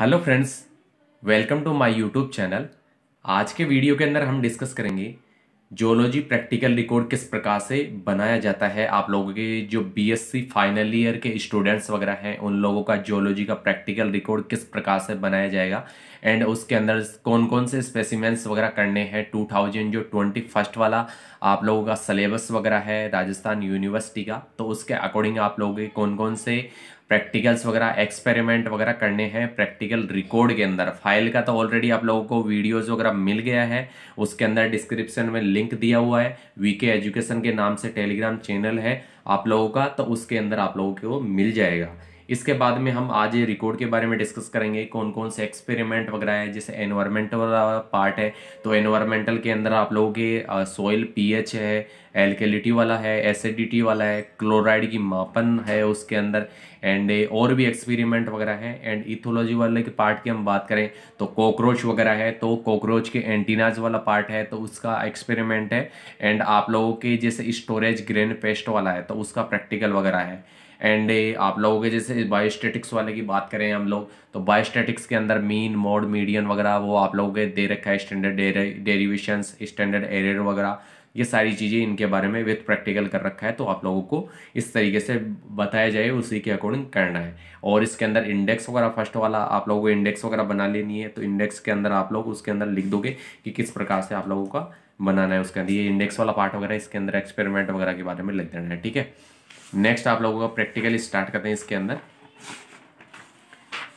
hello friends welcome to my YouTube channel आज के video के अंदर हम डिस्कस करेंगे जोलॉजी प्रैक्टिकल रिकॉर्ड किस प्रकार से बनाया जाता है आप लोगों के जो बीएससी फाइनल ईयर के स्टूडेंट्स वगैरह हैं उन लोगों का जोलॉजी का प्रैक्टिकल रिकॉर्ड किस प्रकार से बनाया जाएगा एंड उसके अंदर कौन कौन से स्पेसिमेंट्स वगैरह करने हैं टू थाउजेंड जो ट्वेंटी फर्स्ट वाला आप लोगों का सलेबस वगैरह है राजस्थान यूनिवर्सिटी का तो उसके अकॉर्डिंग आप लोगों के कौन कौन से प्रैक्टिकल्स वगैरह एक्सपेरिमेंट वगैरह करने हैं प्रैक्टिकल रिकॉर्ड के अंदर फाइल का तो ऑलरेडी आप लोगों को वीडियोस वगैरह मिल गया है उसके अंदर डिस्क्रिप्शन में लिंक दिया हुआ है वीके एजुकेशन के नाम से टेलीग्राम चैनल है आप लोगों का तो उसके अंदर आप लोगों को मिल जाएगा इसके बाद में हम आज ये रिकॉर्ड के बारे में डिस्कस करेंगे कौन कौन से एक्सपेरिमेंट वगैरह है जैसे एनवायरमेंटल वाला पार्ट है तो एनवायरमेंटल के अंदर आप लोगों के सॉइल पीएच है एल्केलिटी वाला है एसिडिटी वाला है क्लोराइड की मापन है उसके अंदर एंड और भी एक्सपेरिमेंट वगैरह हैं एंड इथोलॉजी वाले के पार्ट की हम बात करें तो कॉकरोच वगैरह है तो कॉकरोच के एंटीनाज वाला पार्ट है तो उसका एक्सपेरिमेंट है एंड आप लोगों के जैसे स्टोरेज ग्रेन पेस्ट वाला है तो उसका प्रैक्टिकल वगैरह है एंड आप लोगों के जैसे बायोस्टेटिक्स वाले की बात करें हम लोग तो बायोस्टेटिक्स के अंदर मीन मोड मीडियन वगैरह वो आप लोगों के दे रखा है स्टैंडर्ड डेरिवेशन स्टैंडर्ड एरियर वगैरह ये सारी चीज़ें इनके बारे में विथ प्रैक्टिकल कर रखा है तो आप लोगों को इस तरीके से बताया जाए उसी के अकॉर्डिंग करना है और इसके अंदर इंडेक्स वगैरह फर्स्ट वाला आप लोगों को इंडेक्स वगैरह बना लेनी है तो इंडेक्स के अंदर आप लोग उसके अंदर लिख दोगे कि किस प्रकार से आप लोगों का बनाना है उसके अंदर ये इंडेक्स वाला पार्ट वगैरह इसके अंदर एक्सपेरिमेंट वगैरह के बारे में लिख देना है ठीक है नेक्स्ट आप लोगों का प्रैक्टिकल स्टार्ट करते हैं इसके अंदर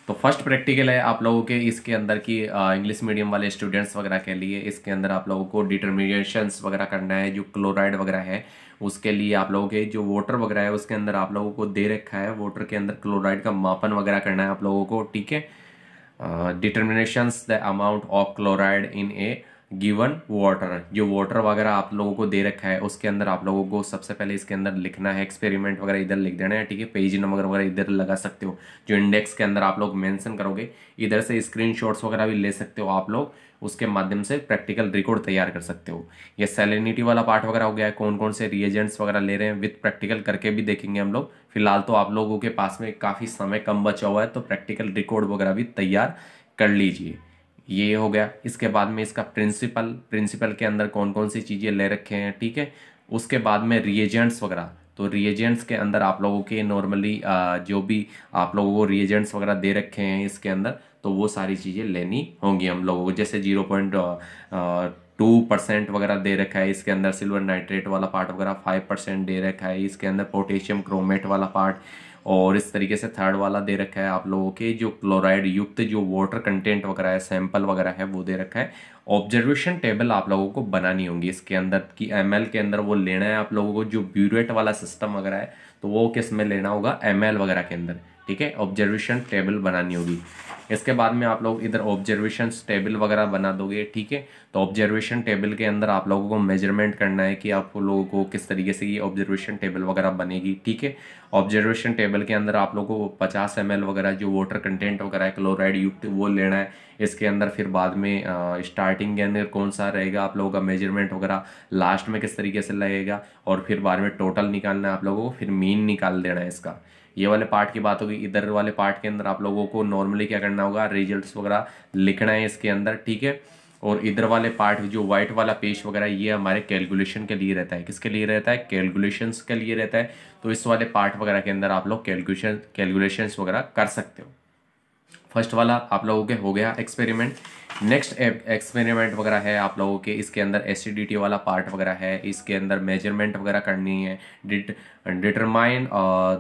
तो फर्स्ट प्रैक्टिकल है आप लोगों के इसके अंदर की इंग्लिश मीडियम वाले स्टूडेंट्स वगैरह के लिए इसके अंदर आप लोगों को डिटर्मिनेशंस वगैरह करना है जो क्लोराइड वगैरह है उसके लिए आप लोगों के जो वाटर वगैरह है उसके अंदर आप लोगों को दे रखा है वाटर के अंदर क्लोराइड का मापन वगैरह करना है आप लोगों को ठीक है determinations the amount of chloride in a given water जो वाटर वगैरह आप लोगों को दे रखा है उसके अंदर आप लोगों को सबसे पहले इसके अंदर लिखना है एक्सपेरिमेंट वगैरह इधर लिख देना है ठीक है पेज नंबर वगैरह इधर लगा सकते हो जो इंडेक्स के अंदर आप लोग मेंशन करोगे इधर से स्क्रीन वगैरह भी ले सकते हो आप लोग उसके माध्यम से प्रैक्टिकल रिकॉर्ड तैयार कर सकते हो या सैलिनिटी वाला पार्ट वगैरह हो गया है कौन कौन से रिएजेंट्स वगैरह ले रहे हैं विथ प्रैक्टिकल करके भी देखेंगे हम लोग फिलहाल तो आप लोगों के पास में काफ़ी समय कम बचा हुआ है तो प्रैक्टिकल रिकॉर्ड वगैरह भी तैयार कर लीजिए ये हो गया इसके बाद में इसका प्रिंसिपल प्रिंसिपल के अंदर कौन कौन सी चीज़ें ले रखे हैं ठीक है उसके बाद में रिएजेंट्स वगैरह तो रिएजेंट्स के अंदर आप लोगों के नॉर्मली जो भी आप लोगों को रिएजेंट्स वगैरह दे रखे हैं इसके अंदर तो वो सारी चीज़ें लेनी होंगी हम लोगों को जैसे जीरो पॉइंट टू परसेंट वगैरह दे रखा है इसके अंदर सिल्वर नाइट्रेट वाला पार्ट वगैरह फाइव परसेंट दे रखा है इसके अंदर पोटेशियम क्रोमेट वाला पार्ट और इस तरीके से थर्ड वाला दे रखा है आप लोगों के जो क्लोराइड युक्त जो वाटर कंटेंट वगैरह है सैंपल वगैरह है वो दे रखा है ऑब्जर्वेशन टेबल आप लोगों को बनानी होगी इसके अंदर कि एम के अंदर वो लेना है आप लोगों को जो ब्यूरेट वाला सिस्टम वगैरह है तो वो किस में लेना होगा एम वगैरह के अंदर ठीक है ऑब्जर्वेशन टेबल बनानी होगी इसके बाद में आप लोग इधर ऑब्जर्वेशन टेबल वगैरह बना दोगे ठीक है तो ऑब्जर्वेशन टेबल के अंदर आप लोगों को मेजरमेंट करना है कि आप लोगों को किस तरीके से ये ऑब्जर्वेशन टेबल वगैरह बनेगी ठीक है ऑब्जर्वेशन टेबल के अंदर आप लोगों को पचास एम वगैरह जो वाटर कंटेंट वगैरह क्लोराइड युक्त वो लेना है इसके अंदर फिर बाद में स्टार्टिंग के अंदर कौन सा रहेगा आप लोगों का मेजरमेंट वगैरह लास्ट में किस तरीके से लगेगा और फिर बाद में टोटल निकालना है आप लोगों को फिर मीन निकाल देना है इसका ये वाले पार्ट की बात होगी इधर वाले पार्ट के अंदर आप लोगों को नॉर्मली क्या करना होगा रिजल्ट वगैरह लिखना है इसके अंदर ठीक है और इधर वाले पार्ट जो व्हाइट वाला पेज वगैरह ये हमारे कैलकुलेशन के लिए रहता है किसके लिए रहता है कैलकुलेशंस के लिए रहता है तो इस वाले पार्ट वगैरह के अंदर आप लोग कैलकुलेशन कैलकुलेशंस वगैरह कर सकते हो फर्स्ट वाला आप लोगों के हो गया एक्सपेरिमेंट नेक्स्ट एक्सपेरिमेंट वगैरह है आप लोगों के इसके अंदर एसिडिटी वाला पार्ट वगैरह है इसके अंदर मेजरमेंट वगैरह करनी है डिट determine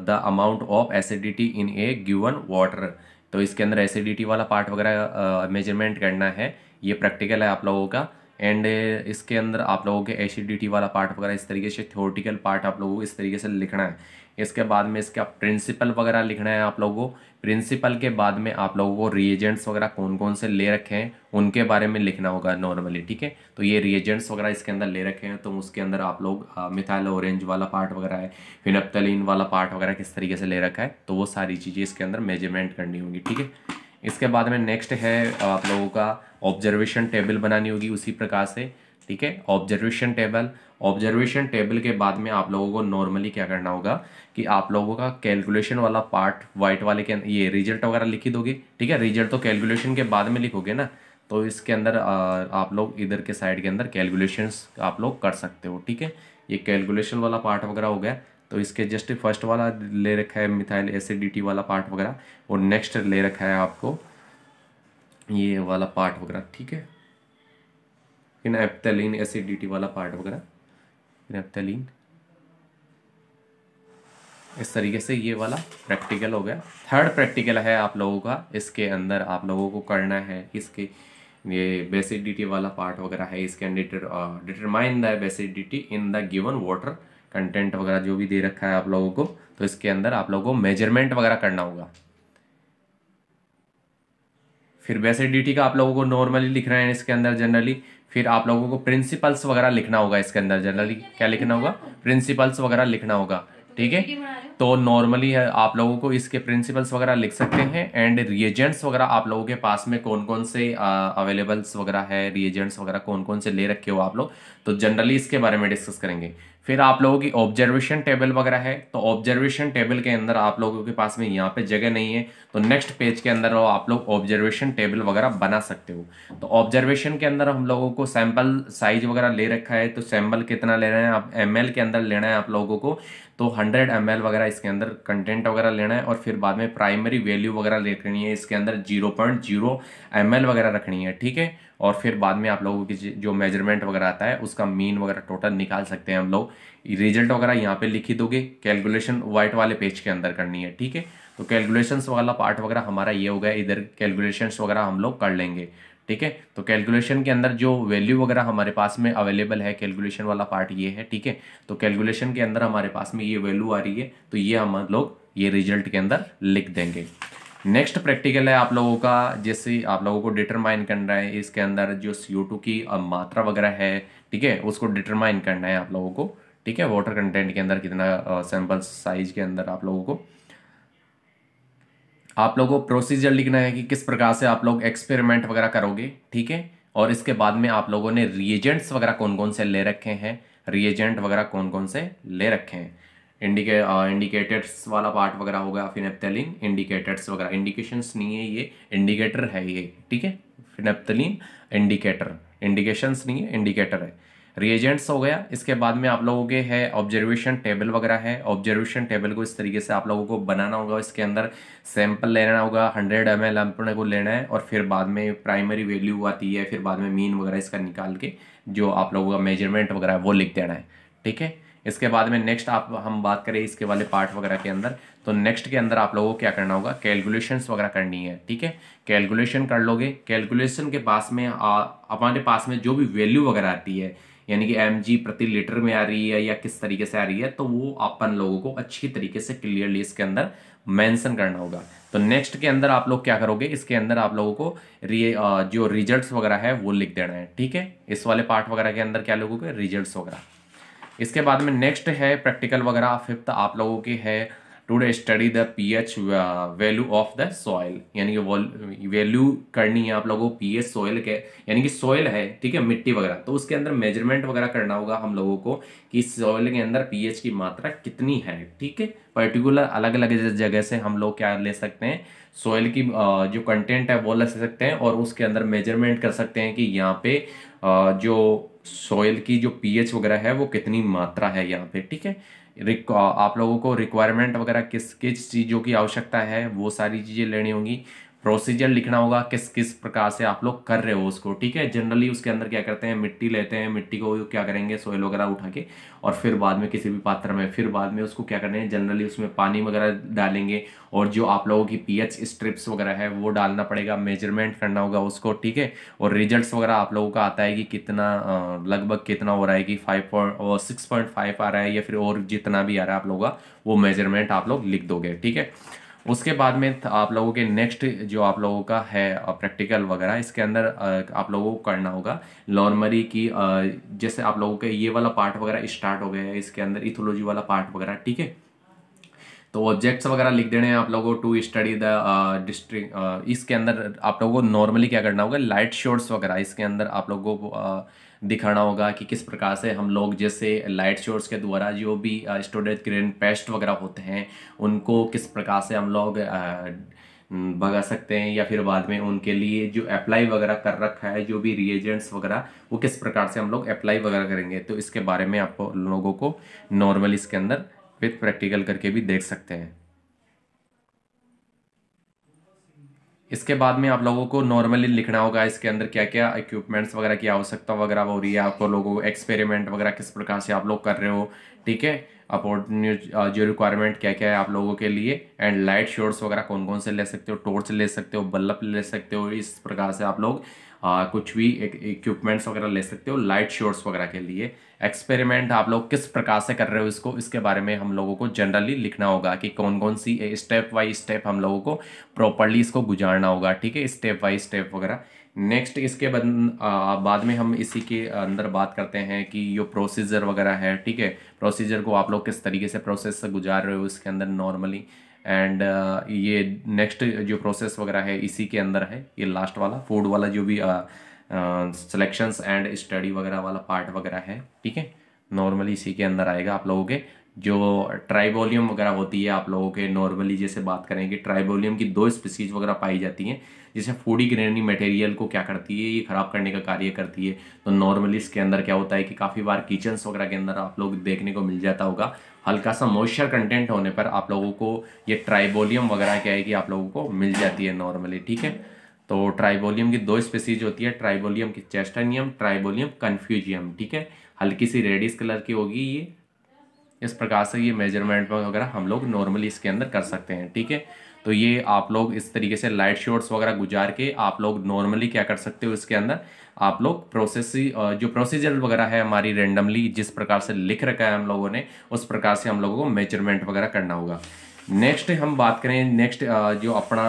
the amount of acidity in a given water तो इसके अंदर एसिडिटी वाला पार्ट वगैरह मेजरमेंट uh, करना है ये प्रैक्टिकल है आप लोगों का एंड uh, इसके अंदर आप लोगों के एसिडिटी वाला पार्ट वगैरह इस तरीके से थ्योरटिकल पार्ट आप लोगों को इस तरीके से लिखना है इसके बाद में इसका प्रिंसिपल वगैरह लिखना है आप लोगों को प्रिंसिपल के बाद में आप लोगों को रिएजेंट्स वगैरह कौन कौन से ले रखे हैं उनके बारे में लिखना होगा नॉर्मली ठीक है तो ये रिएजेंट्स वगैरह इसके अंदर ले रखे हैं तो उसके अंदर आप लोग मिथाइल ऑरेंज वाला पार्ट वगैरह है फिनप्तलिन वाला पार्ट वगैरह किस तरीके से ले रखा है तो वो सारी चीज़ें इसके अंदर मेजरमेंट करनी होगी ठीक है इसके बाद में नेक्स्ट है आप लोगों का ऑब्जर्वेशन टेबल बनानी होगी उसी प्रकार से ठीक है ऑब्जर्वेशन टेबल ऑब्जर्वेशन टेबल के बाद में आप लोगों को नॉर्मली क्या करना होगा कि आप लोगों का कैलकुलेशन वाला पार्ट वाइट वाले के ये रिजल्ट वगैरह लिखी दोगे ठीक है रिजल्ट तो कैलकुलेशन के बाद में लिखोगे ना तो इसके अंदर आप लोग इधर के साइड के अंदर कैलकुलेशन आप लोग कर सकते हो ठीक है ये कैलकुलेशन वाला पार्ट वगैरह हो गया तो इसके जस्ट फर्स्ट वाला ले रखा है मिथाइल एसिडिटी वाला पार्ट वगैरह और नेक्स्ट ले रखा है आपको ये वाला पार्ट वगैरह ठीक है इन एप्तलिन एसिडिटी वाला पार्ट वगैरह इन इस तरीके से ये वाला प्रैक्टिकल हो गया थर्ड प्रैक्टिकल है आप लोगों का इसके अंदर आप लोगों को करना है इसके ये बेसिडिटी वाला पार्ट वगैरह है इसके अंदर determine the basicity in the given water content वगैरह जो भी दे रखा है आप लोगों को तो इसके अंदर आप लोगों को मेजरमेंट वगैरह करना होगा फिर वैसे ड्यूटी का आप लोगों को नॉर्मली लिखना है इसके अंदर जनरली फिर आप लोगों को प्रिंसिपल्स वगैरह लिखना होगा इसके अंदर जनरली क्या लिखना होगा प्रिंसिपल्स वगैरह लिखना होगा ठीक है तो नॉर्मली आप लोगों को इसके प्रिंसिपल्स वगैरह लिख सकते हैं एंड रिएजेंट्स वगैरह आप लोगों के पास में कौन कौन से अवेलेबल्स वगैरह है रिएजेंट्स वगैरह कौन कौन से ले रखे हो आप लोग तो जनरली इसके बारे में डिस्कस करेंगे फिर आप लोगों की ऑब्जर्वेशन टेबल वगैरह है तो ऑब्जर्वेशन टेबल के अंदर आप लोगों के पास में यहाँ पे जगह नहीं है तो नेक्स्ट पेज के अंदर आप लोग ऑब्जर्वेशन टेबल वगैरह बना सकते हो तो ऑब्जर्वेशन के अंदर हम लोगों को सैंपल साइज वगैरह ले रखा है तो सैंपल कितना लेना है आप एम के अंदर लेना है आप लोगों को तो हंड्रेड एम वगैरह इसके अंदर कंटेंट वगैरह लेना है और फिर बाद में प्राइमरी वैल्यू वगैरह लेनी है इसके अंदर जीरो पॉइंट वगैरह रखनी है ठीक है और फिर बाद में आप लोगों की जो मेजरमेंट वगैरह आता है उसका मीन वगैरह टोटल निकाल सकते हैं हम लोग रिजल्ट वगैरह यहाँ पे लिखी दोगे कैलकुलेशन व्हाइट वाले पेज के अंदर करनी है ठीक है तो कैलकुलेशंस वाला पार्ट वगैरह हमारा ये हो गया इधर कैलकुलेशंस वगैरह हम लोग कर लेंगे ठीक है तो कैलकुलेशन के अंदर जो वैल्यू वगैरह हमारे पास में अवेलेबल है कैलकुलेशन वाला पार्ट ये है ठीक है तो कैलकुलेशन के अंदर हमारे पास में ये वैल्यू आ रही है तो ये हम लोग ये रिजल्ट के अंदर लिख देंगे नेक्स्ट प्रैक्टिकल है आप लोगों का जैसे आप लोगों को डिटरमाइन करना है इसके अंदर जो सी की मात्रा वगैरह है ठीक है उसको डिटरमाइन करना है आप लोगों को ठीक है वाटर कंटेंट के अंदर कितना सैंपल साइज के अंदर आप लोगों को आप लोगों को प्रोसीजर लिखना है कि किस प्रकार से आप लोग एक्सपेरिमेंट वगैरह करोगे ठीक है और इसके बाद में आप लोगों ने रिएजेंट्स वगैरह कौन कौन से ले रखे हैं रिएजेंट वगैरह कौन कौन से ले रखे हैं इंडिके इंडिकेटर्स uh, वाला पार्ट वगैरह होगा फिनेप्थेलिन इंडिकेटर्स वगैरह इंडिकेशंस नहीं है ये इंडिकेटर है ये ठीक है फिनेप्थेलिन इंडिकेटर इंडिकेशंस नहीं है इंडिकेटर है रिएजेंट्स हो गया इसके बाद में आप लोगों के है ऑब्जर्वेशन टेबल वगैरह है ऑब्जर्वेशन टेबल को इस तरीके से आप लोगों को बनाना होगा इसके अंदर सैंपल लेना होगा हंड्रेड एम एल अपने को लेना है और फिर बाद में प्राइमरी वैल्यू आती है फिर बाद में मीन वगैरह इसका निकाल के जो आप लोगों का मेजरमेंट वगैरह वो लिख देना है ठीक है इसके बाद में नेक्स्ट आप हम बात करें इसके वाले पार्ट वगैरह के अंदर तो नेक्स्ट के अंदर आप लोगों को क्या करना होगा कैलकुलेशंस वगैरह करनी है ठीक है कैलकुलेशन कर लोगे कैलकुलेशन के पास में हमारे पास में जो भी वैल्यू वगैरह आती है यानी कि एम प्रति लीटर में आ रही है या किस तरीके से आ रही है तो वो अपन लोगों को अच्छी तरीके से क्लियरली इसके अंदर मेंशन करना होगा तो नेक्स्ट के अंदर आप लोग क्या करोगे इसके अंदर आप लोगों को रिए जो रिजल्ट्स वगैरह है वो लिख देना है ठीक है इस वाले पार्ट वगैरह के अंदर क्या लोगों के रिजल्ट्स वगैरह इसके बाद में नेक्स्ट है प्रैक्टिकल वगैरह फिफ्थ आप लोगों के है today study the pH value of the soil यानी कि वैल्यू करनी है आप लोगों को पीएच सॉयल के यानी कि सॉयल है ठीक है मिट्टी वगैरह तो उसके अंदर मेजरमेंट वगैरह करना होगा हम लोगों को कि सॉइल के अंदर पीएच की मात्रा कितनी है ठीक है पर्टिकुलर अलग अलग जगह से हम लोग क्या ले सकते हैं सॉइल की uh, जो कंटेंट है वो ले सकते हैं और उसके अंदर मेजरमेंट कर सकते हैं कि यहाँ पे uh, जो सॉइल की जो पीएच वगैरह है वो कितनी मात्रा है यहाँ पे ठीक है आप लोगों को रिक्वायरमेंट वगैरह किस किस चीज़ों की आवश्यकता है वो सारी चीज़ें लेनी होंगी प्रोसीजर लिखना होगा किस किस प्रकार से आप लोग कर रहे हो उसको ठीक है जनरली उसके अंदर क्या करते हैं मिट्टी लेते हैं मिट्टी को क्या करेंगे सोयल वगैरह उठा के और फिर बाद में किसी भी पात्र में फिर बाद में उसको क्या करना है जनरली उसमें पानी वगैरह डालेंगे और जो आप लोगों की पीएच स्ट्रिप्स वगैरह है वो डालना पड़ेगा मेजरमेंट करना होगा उसको ठीक है और रिजल्ट वगैरह आप लोगों का आता है कि कितना लगभग कितना हो रहा है कि फाइव और सिक्स पॉइंट फाइव आ रहा है या फिर और जितना भी आ रहा है आप लोगों का वो मेजरमेंट आप लोग लिख दोगे ठीक है उसके बाद में आप लोगों के नेक्स्ट जो आप लोगों का है प्रैक्टिकल वगैरह इसके अंदर आप लोगों को करना होगा लॉर्मरी की जैसे आप लोगों के ये वाला पार्ट वगैरह स्टार्ट हो गया है इसके अंदर इथोलॉजी वाला पार्ट वगैरह ठीक है तो ऑब्जेक्ट्स वगैरह लिख देने हैं आप लोगों को टू स्टडी द डिस्ट्रिक्ट इसके अंदर आप लोगों को नॉर्मली क्या करना होगा लाइट शोर्ट्स वगैरह इसके अंदर आप लोगों को दिखाना होगा कि किस प्रकार से हम लोग जैसे लाइट शोर्स के द्वारा जो भी स्टोरेज ग्रेन पेस्ट वगैरह होते हैं उनको किस प्रकार से हम लोग भगा सकते हैं या फिर बाद में उनके लिए जो अप्लाई वगैरह कर रखा है जो भी रिएजेंट्स वगैरह वो किस प्रकार से हम लोग अप्लाई वगैरह करेंगे तो इसके बारे में आप लोगों को नॉर्मल इसके अंदर विथ प्रैक्टिकल करके भी देख सकते हैं इसके बाद में आप लोगों को नॉर्मली लिखना होगा इसके अंदर क्या क्या इक्विपमेंट्स वगैरह की आवश्यकता वगैरह हो रही है आपको लोगों को एक्सपेरिमेंट वगैरह किस प्रकार से आप लोग कर रहे हो ठीक है अपॉर्चुनिटी uh, जो रिक्वायरमेंट क्या क्या है आप लोगों के लिए एंड लाइट शोर्ट्स वगैरह कौन कौन से ले सकते हो टॉर्च ले सकते हो बल्ब ले सकते हो इस प्रकार से आप लोग आ, uh, कुछ भी इक्विपमेंट्स वगैरह ले सकते हो लाइट शोर्ट्स वगैरह के लिए एक्सपेरिमेंट आप लोग किस प्रकार से कर रहे हो इसको इसके बारे में हम लोगों को जनरली लिखना होगा कि कौन कौन सी स्टेप वाई स्टेप हम लोगों को प्रॉपरली इसको गुजारना होगा ठीक है स्टेप वाई स्टेप वगैरह नेक्स्ट इसके बाद में हम इसी के अंदर बात करते हैं कि यो प्रोसीजर वगैरह है ठीक है प्रोसीजर को आप लोग किस तरीके से प्रोसेस से गुजार रहे हो इसके अंदर नॉर्मली एंड ये नेक्स्ट जो प्रोसेस वगैरह है इसी के अंदर है ये लास्ट वाला फूड वाला जो भी uh, सिलेक्शंस एंड स्टडी वगैरह वाला पार्ट वगैरह है ठीक है नॉर्मली इसी के अंदर आएगा आप लोगों के जो ट्राइबोलियम वगैरह होती है आप लोगों के नॉर्मली जैसे बात करें कि ट्राइबोलियम की दो स्पीसीज वगैरह पाई जाती हैं जैसे फूडी ग्रेनी मटेरियल को क्या करती है ये ख़राब करने का कार्य करती है तो नॉर्मली इसके अंदर क्या होता है कि काफ़ी बार किचन्स वगैरह के अंदर आप लोग देखने को मिल जाता होगा हल्का सा मॉइस्चर कंटेंट होने पर आप लोगों को ये ट्राइबोलियम वगैरह क्या है कि आप लोगों को मिल जाती है नॉर्मली ठीक है तो ट्राइबोलियम की दो स्पेसीज होती है ट्राइबोलियम की चेस्टानियम ट्राइबोलियम कन्फ्यूजियम ठीक है हल्की सी रेडिस कलर की होगी ये इस प्रकार से ये मेजरमेंट वगैरह हम लोग नॉर्मली इसके अंदर कर सकते हैं ठीक है तो ये आप लोग इस तरीके से लाइट शॉर्ट्स वगैरह गुजार के आप लोग नॉर्मली क्या कर सकते हो इसके अंदर आप लोग प्रोसेस जो प्रोसीजर वगैरह है हमारी रेंडमली जिस प्रकार से लिख रखा है हम लोगों ने उस प्रकार से हम लोगों को मेजरमेंट वगैरह करना होगा नेक्स्ट हम बात करें नेक्स्ट जो अपना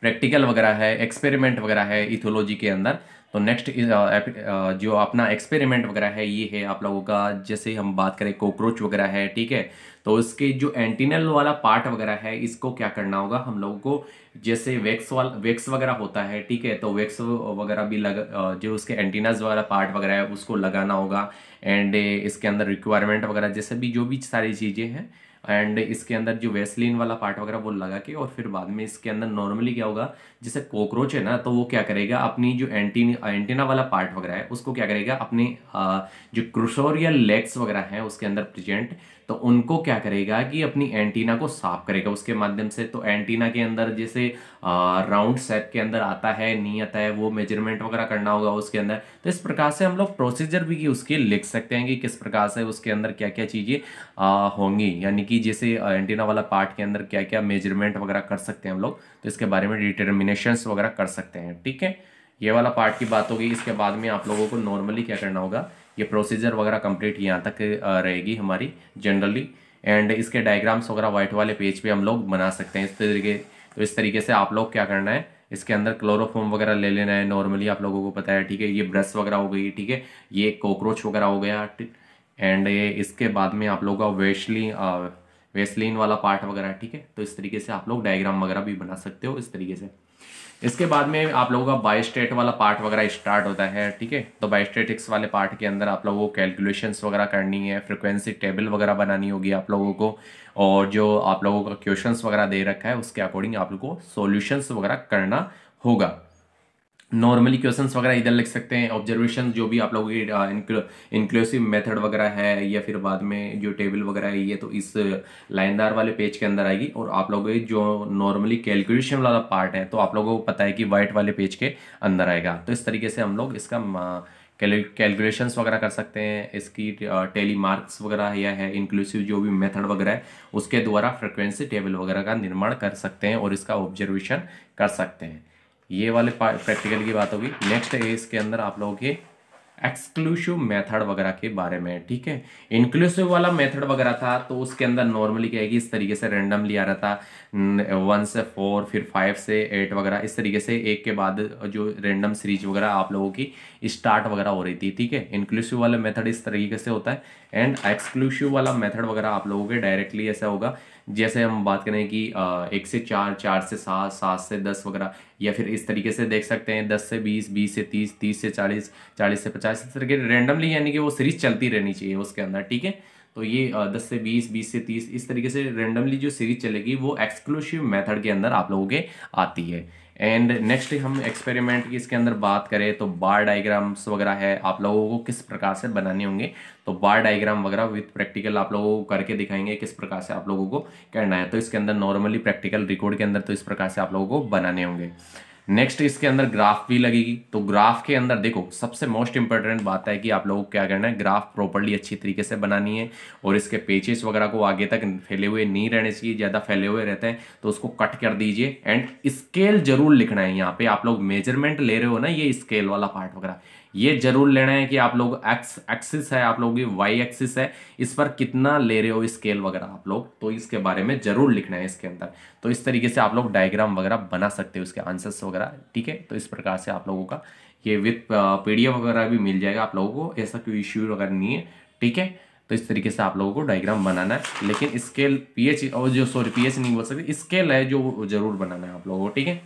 प्रैक्टिकल वगैरह है एक्सपेरिमेंट वगैरह है इथोलॉजी के अंदर तो नेक्स्ट uh, uh, जो अपना एक्सपेरिमेंट वगैरह है ये है आप लोगों का जैसे हम बात करें कॉकरोच वगैरह है ठीक है तो उसके जो एंटीनल वाला पार्ट वगैरह है इसको क्या करना होगा हम लोगों को जैसे वैक्स वाला वैक्स वगैरह होता है ठीक है तो वैक्स वगैरह भी लग uh, जो उसके एंटीनाज वाला पार्ट वगैरह है उसको लगाना होगा एंड इसके अंदर रिक्वायरमेंट वगैरह जैसे भी जो भी सारी चीज़ें हैं एंड इसके अंदर जो वेस्लिन वाला पार्ट वगैरह वो लगा के और फिर बाद में इसके अंदर नॉर्मली क्या होगा जैसे कॉकरोच है ना तो वो क्या करेगा अपनी जो एंटीन एंटीना वाला पार्ट वगैरह है उसको क्या करेगा अपने जो क्रोशोरियल लेग्स वगैरह हैं उसके अंदर प्रेजेंट तो उनको क्या करेगा कि अपनी एंटीना को साफ करेगा उसके माध्यम से तो एंटीना के अंदर जैसे राउंड सेप के अंदर आता है नियत है वो मेजरमेंट वगैरह करना होगा उसके अंदर तो इस प्रकार से हम लोग प्रोसीजर भी उसके लिख सकते हैं कि किस प्रकार से उसके अंदर क्या क्या चीज़ें होंगी यानी कि जैसे एंटीना वाला पार्ट के अंदर क्या क्या मेजरमेंट वगैरह कर सकते हैं हम लोग तो इसके बारे में डिटर्मिनेशन वगैरह कर सकते हैं ठीक है ये वाला पार्ट की बात होगी इसके बाद में आप लोगों को नॉर्मली क्या करना होगा ये प्रोसीजर वगैरह कंप्लीट यहाँ तक रहेगी हमारी जनरली एंड इसके डायग्राम्स वगैरह व्हाइट वाले पेज पे हम लोग बना सकते हैं इस तरीके तो इस तरीके से आप लोग क्या करना है इसके अंदर क्लोरोफोम वगैरह ले लेना है नॉर्मली आप लोगों को पता है ठीक है ये ब्रश वगैरह हो गई ठीक है ये कॉकरोच वगैरह हो गया एंड ये इसके बाद में आप लोगों का वेस्टली वेस्लिन वाला पार्ट वगैरह ठीक है तो इस तरीके से आप लोग डायग्राम वगैरह भी बना सकते हो इस तरीके से इसके बाद में आप लोगों का बाई स्टेट वाला पार्ट वगैरह स्टार्ट होता है ठीक है तो स्टेटिक्स वाले पार्ट के अंदर आप लोगों को कैलकुलेशंस वगैरह करनी है फ्रिक्वेंसी टेबल वगैरह बनानी होगी आप लोगों को और जो आप लोगों का क्वेश्चंस वगैरह दे रखा है उसके अकॉर्डिंग आप लोग को सॉल्यूशंस वगैरह करना होगा नॉर्मली क्वेश्चंस वगैरह इधर लिख सकते हैं ऑब्जर्वेशन जो भी आप लोगों की इंक्लूसिव मेथड वगैरह है या फिर बाद में जो टेबल वगैरह है ये तो इस लाइनदार वाले पेज के अंदर आएगी और आप लोगों की जो नॉर्मली कैलकुलेशन वाला पार्ट है तो आप लोगों को पता है कि वाइट वाले पेज के अंदर आएगा तो इस तरीके से हम लोग इसका कैलकुलेशंस वगैरह कर सकते हैं इसकी टेली मार्क्स वगैरह या है इंक्लूसिव जो भी मेथड वगैरह है उसके द्वारा फ्रिक्वेंसी टेबल वगैरह का निर्माण कर सकते हैं और इसका ऑब्जर्वेशन कर सकते हैं ये वाले प्रैक्टिकल की बात होगी नेक्स्ट है इसके अंदर आप लोगों के एक्सक्लूसिव मेथड वगैरह के बारे में ठीक है इंक्लूसिव वाला मेथड वगैरह था तो उसके अंदर नॉर्मली क्या है कि इस तरीके से रेंडमली आ रहा था वन से फोर फिर फाइव से एट वगैरह इस तरीके से एक के बाद जो रेंडम सीरीज वगैरह आप लोगों की स्टार्ट वगैरह हो रही थी ठीक है इंक्लूसिव वाला मेथड इस तरीके से होता है एंड एक्सक्लूसिव वाला मेथड वगैरह आप लोगों के डायरेक्टली ऐसा होगा जैसे हम बात करें कि एक से चार चार से सात सात से दस वगैरह या फिर इस तरीके से देख सकते हैं दस से बीस बीस से तीस तीस से चालीस चालीस से पचास इस तरीके रेंडमली यानी कि वो सीरीज चलती रहनी चाहिए उसके अंदर ठीक है तो ये दस से बीस बीस से तीस इस तरीके से रेंडमली जो सीरीज चलेगी वो एक्सक्लूसिव मेथड के अंदर आप लोगों के आती है एंड नेक्स्ट हम एक्सपेरिमेंट की इसके अंदर बात करें तो बार डायग्राम्स वगैरह है आप लोगों को किस प्रकार से बनाने होंगे तो बार डायग्राम वगैरह विथ प्रैक्टिकल आप लोगों को करके दिखाएंगे किस प्रकार से आप लोगों को करना है तो इसके अंदर नॉर्मली प्रैक्टिकल रिकॉर्ड के अंदर तो इस प्रकार से आप लोगों को बनाने होंगे नेक्स्ट इसके अंदर ग्राफ भी लगेगी तो ग्राफ के अंदर देखो सबसे मोस्ट इंपॉर्टेंट बात है कि आप लोगों को क्या करना है ग्राफ प्रॉपरली अच्छी तरीके से बनानी है और इसके पेचेस वगैरह को आगे तक फैले हुए नहीं रहने चाहिए ज़्यादा फैले हुए रहते हैं तो उसको कट कर दीजिए एंड स्केल जरूर लिखना है यहाँ पे आप लोग मेजरमेंट ले रहे हो ना ये स्केल वाला पार्ट वगैरह ये जरूर लेना है कि आप लोग एक्स एक्सिस है आप लोगों की वाई एक्सिस है इस पर कितना ले रहे हो स्केल वगैरह आप लोग तो इसके बारे में जरूर लिखना है इसके अंदर तो इस तरीके से आप लोग डायग्राम वगैरह बना सकते हो उसके आंसर्स वगैरह ठीक है तो इस प्रकार से आप लोगों का ये विथ पी वगैरह भी मिल जाएगा आप लोगों को ऐसा कोई इश्यू वगैरह नहीं है ठीक है तो इस तरीके से आप लोगों को डायग्राम बनाना है लेकिन स्केल पी और जो सॉरी पी नहीं बोल सकते स्केल है जो जरूर बनाना है आप लोगों को ठीक है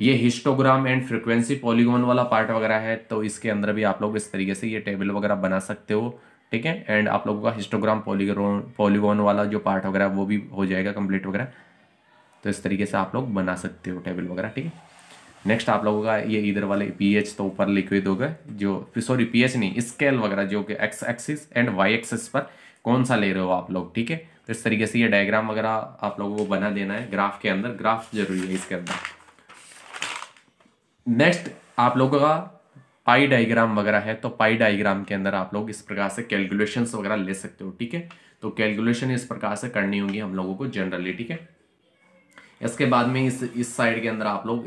ये हिस्टोग्राम एंड फ्रिक्वेंसी पॉलीगोन वाला पार्ट वगैरह है तो इसके अंदर भी आप लोग इस तरीके से ये टेबल वगैरह बना सकते हो ठीक है एंड आप लोगों का हिस्टोग्राम पॉलीग्रोन पॉलीगोन वाला जो पार्ट वगैरह वो भी हो जाएगा कंप्लीट वगैरह तो इस तरीके से आप लोग बना सकते हो टेबल वगैरह ठीक है नेक्स्ट आप लोगों का ये इधर वाले पी तो ऊपर लिक्विड हो गए जो सॉरी पी नहीं स्केल वगैरह जो कि X axis and Y axis पर कौन सा ले रहे हो आप लोग ठीक है तो इस तरीके से ये डायग्राम वगैरह आप लोगों को बना देना है ग्राफ के अंदर ग्राफ जरूरी है इसके अंदर नेक्स्ट आप लोगों का पाई डायग्राम वगैरह है तो पाई डायग्राम के अंदर आप लोग इस प्रकार से कैलकुलेशन वगैरह ले सकते हो ठीक है तो कैलकुलेशन इस प्रकार से करनी होगी हम लोगों को जनरली ठीक है इसके बाद में इस इस साइड के अंदर आप लोग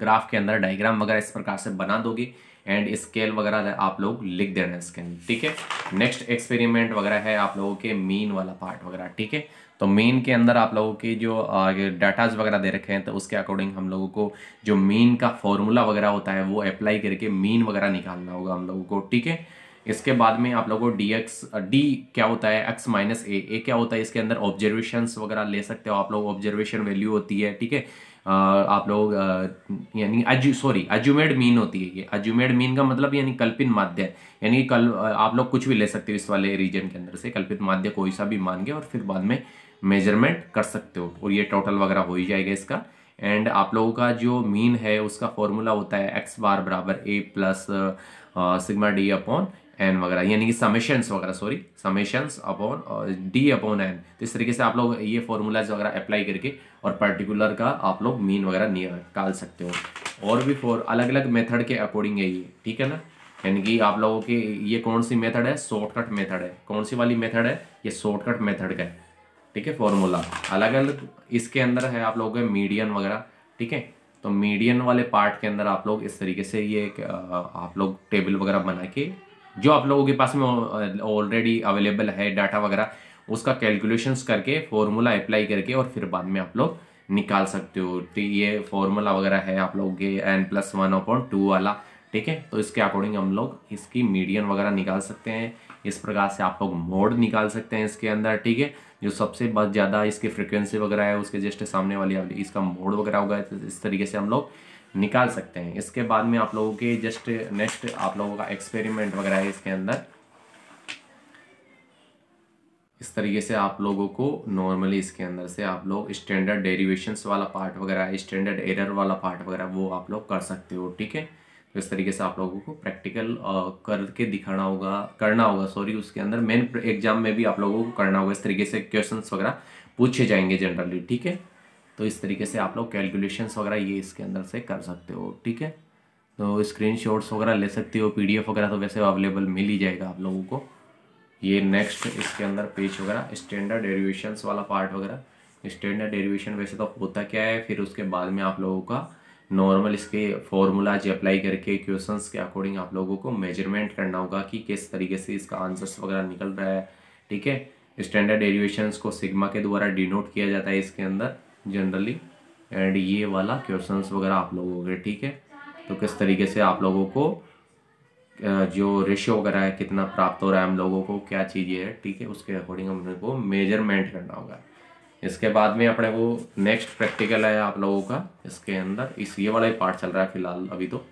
ग्राफ के अंदर डायग्राम वगैरह इस प्रकार से बना दोगे एंड स्केल वगैरह आप लोग लिख देना इसके अंदर ठीक है नेक्स्ट एक्सपेरिमेंट वगैरह है आप लोगों के मीन वाला पार्ट वगैरह ठीक है तो मेन के अंदर आप लोगों के जो डाटाज वगैरह दे रखे हैं तो उसके अकॉर्डिंग हम लोगों को जो मेन का फॉर्मूला वगैरह होता है वो अप्लाई करके मेन वगैरह निकालना होगा हम लोगों को ठीक है इसके बाद में आप लोगों को डी एक्स डी क्या होता है एक्स माइनस ए ए क्या होता है इसके अंदर ऑब्जर्वेशन वगैरह ले सकते हो आप लोग ऑब्जर्वेशन वैल्यू होती है ठीक है आप लोग यानी अजू सॉरी अजुमेड मीन होती है ये अजुमेड मीन का मतलब यानी कल्पित माध्य यानी कल आप लोग कुछ भी ले सकते हो इस वाले रीजन के अंदर से कल्पित माध्य कोई सा भी मान गए और फिर बाद में मेजरमेंट कर सकते हो और ये टोटल वगैरह हो ही जाएगा इसका एंड आप लोगों का जो मीन है उसका फॉर्मूला होता है एक्स बार बराबर A plus sigma D upon N वगैरह यानी कि समेशंस वगैरह sorry summations upon D upon N तो इस तरीके से आप लोग ये फॉर्मूलाज वगैरह अप्लाई करके और पर्टिकुलर का आप लोग मीन वगैरह निकाल सकते हो और भी फोर अलग अलग मेथड के अकॉर्डिंग है ये ठीक है ना यानी कि आप लोगों के ये कौन सी मेथड है शॉर्टकट मेथड है कौन सी वाली मेथड है ये शॉर्टकट मेथड का है ठीक है फॉर्मूला अलग अलग इसके अंदर है आप लोगों के मीडियन वगैरह ठीक है तो मीडियन वाले पार्ट के अंदर आप लोग इस तरीके से ये आप लोग टेबल वगैरह बना के जो आप लोगों के पास में ऑलरेडी अवेलेबल है डाटा वगैरह उसका कैलकुलेशंस करके फॉर्मूला अप्लाई करके और फिर बाद में आप लोग निकाल सकते हो तो ये फॉर्मूला वगैरह है आप लोगों के N plus one upon two वाला ठीक है तो इसके अकॉर्डिंग हम लोग इसकी मीडियन वगैरह निकाल सकते हैं इस प्रकार से आप लोग मोड निकाल सकते हैं इसके अंदर ठीक है जो सबसे ज़्यादा इसके फ्रिक्वेंसी वगैरह है उसके जस्ट सामने वाली इसका मोड वगैरह होगा तो इस तरीके से हम लोग निकाल सकते हैं इसके बाद में आप लोगों के जस्ट नेक्स्ट आप लोगों का एक्सपेरिमेंट वगैरह है इसके अंदर इस तरीके से आप लोगों को नॉर्मली इसके अंदर से आप लोग स्टैंडर्ड डेरिवेशंस वाला पार्ट वगैरह स्टैंडर्ड एरर वाला पार्ट वगैरह वो आप लोग कर सकते हो ठीक है तो इस तरीके से आप लोगों को प्रैक्टिकल करके दिखाना होगा करना होगा सॉरी उसके अंदर मेन एग्जाम में भी आप लोगों को करना होगा इस तरीके से क्वेश्चन वगैरह पूछे जाएंगे जनरली ठीक है तो इस तरीके से आप लोग कैलकुलेशंस वगैरह ये इसके अंदर से कर सकते हो ठीक है तो स्क्रीन वगैरह ले सकते हो पी वगैरह तो वैसे अवेलेबल मिल ही जाएगा आप लोगों को ये नेक्स्ट इसके अंदर पेज वगैरह स्टैंडर्ड एरिवेशन वाला पार्ट वगैरह स्टैंडर्ड डेरिवेशन वैसे तो होता क्या है फिर उसके बाद में आप लोगों का नॉर्मल इसके फॉर्मूलाज अप्लाई करके क्वेश्चंस के अकॉर्डिंग आप लोगों को मेजरमेंट करना होगा कि किस तरीके से इसका आंसर्स वगैरह निकल रहा है ठीक है स्टैंडर्ड डेरिवेशंस को सिग्मा के द्वारा डिनोट किया जाता है इसके अंदर जनरली एंड ये वाला क्वेश्चन वगैरह आप लोगों के ठीक है तो किस तरीके से आप लोगों को जो रेशियो वगैरह है कितना प्राप्त हो रहा है हम लोगों को क्या चीज़ें है ठीक है उसके अकॉर्डिंग हम लोगों को मेजरमेंट करना होगा इसके बाद में अपने वो नेक्स्ट प्रैक्टिकल है आप लोगों का इसके अंदर इस ये वाला ही पार्ट चल रहा है फिलहाल अभी तो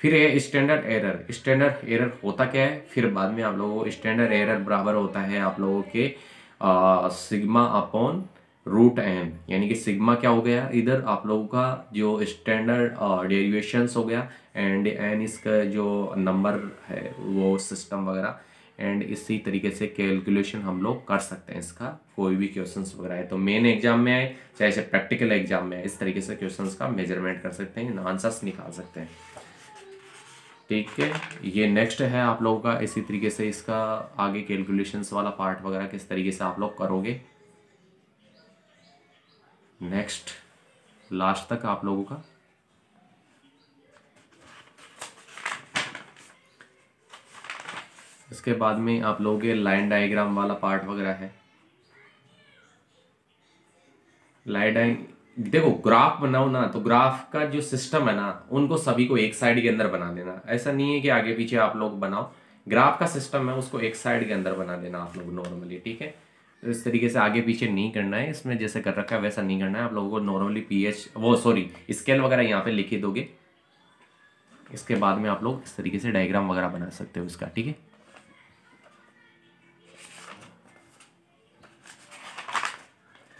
फिर ये स्टैंडर्ड एरर स्टैंडर्ड एरर होता क्या है फिर बाद में आप लोगों स्टैंडर्ड एरर बराबर होता है आप लोगों के आ, सिग्मा अपॉन रूट एन यानी कि सिग्मा क्या हो गया इधर आप लोगों का जो स्टैंडर्ड डेरिवेशंस हो गया एंड एन इसका जो नंबर है वो सिस्टम वगैरह एंड इसी तरीके से कैलकुलेशन हम लोग कर सकते हैं इसका कोई भी क्वेश्चन वगैरह है तो मेन एग्जाम में आए चाहे चाहे प्रैक्टिकल एग्जाम में आए इस तरीके से क्वेश्चन का मेजरमेंट कर सकते हैं आंसर्स निकाल सकते हैं ठीक है ये नेक्स्ट है आप लोगों का इसी तरीके से इसका आगे कैलकुलेशन वाला पार्ट वगैरह किस तरीके से आप लोग करोगे नेक्स्ट लास्ट तक आप लोगों का इसके बाद में आप लोगों के लाइन डायग्राम वाला पार्ट वगैरह है लाइन डाइ देखो ग्राफ बनाओ ना तो ग्राफ का जो सिस्टम है ना उनको सभी को एक साइड के अंदर बना देना ऐसा नहीं है कि आगे पीछे आप लोग बनाओ ग्राफ का सिस्टम है उसको एक साइड के अंदर बना देना आप लोग नॉर्मली ठीक है तो इस तरीके से आगे पीछे नहीं करना है इसमें जैसे कर रखा है वैसा नहीं करना है आप लोगों को नॉर्मली पीएच वो सॉरी स्केल वगैरह यहाँ पे लिखी दोगे इसके बाद में आप लोग इस तरीके से डायग्राम वगैरह बना सकते हो इसका ठीक है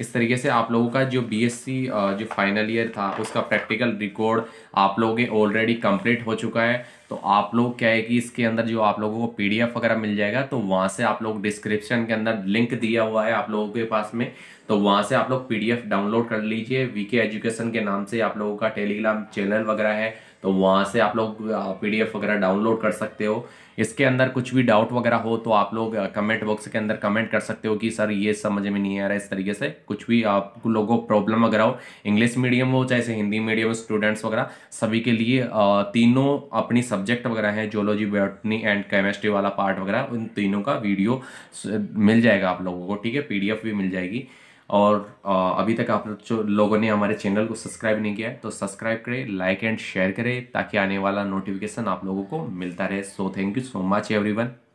इस तरीके से आप लोगों का जो बीएससी जो फाइनल ईयर था उसका प्रैक्टिकल रिकॉर्ड आप लोगों के ऑलरेडी कंप्लीट हो चुका है तो आप लोग क्या है कि इसके अंदर जो आप लोगों को पीडीएफ वगैरह मिल जाएगा तो वहाँ से आप लोग डिस्क्रिप्शन के अंदर लिंक दिया हुआ है आप लोगों के पास में तो वहाँ से आप लोग पीडीएफ डाउनलोड कर लीजिए वीके एजुकेशन के नाम से आप लोगों का टेलीग्राम चैनल वगैरह है तो वहाँ से आप लोग पीडीएफ वगैरह डाउनलोड कर सकते हो इसके अंदर कुछ भी डाउट वगैरह हो तो आप लोग कमेंट बॉक्स के अंदर कमेंट कर सकते हो कि सर ये समझ में नहीं आ रहा है इस तरीके से कुछ भी आप लोगों को प्रॉब्लम वगैरह हो इंग्लिश मीडियम हो चाहे हिंदी मीडियम स्टूडेंट्स वगैरह सभी के लिए तीनों अपनी सब्जेक्ट वगैरह हैं जोलॉजी बॉटनी एंड केमिस्ट्री वाला पार्ट वगैरह उन तीनों का वीडियो मिल जाएगा आप लोगों को ठीक है पी भी मिल जाएगी और अभी तक आप जो लोगों ने हमारे चैनल को सब्सक्राइब नहीं किया है तो सब्सक्राइब करें लाइक एंड शेयर करें ताकि आने वाला नोटिफिकेशन आप लोगों को मिलता रहे so thank you so much every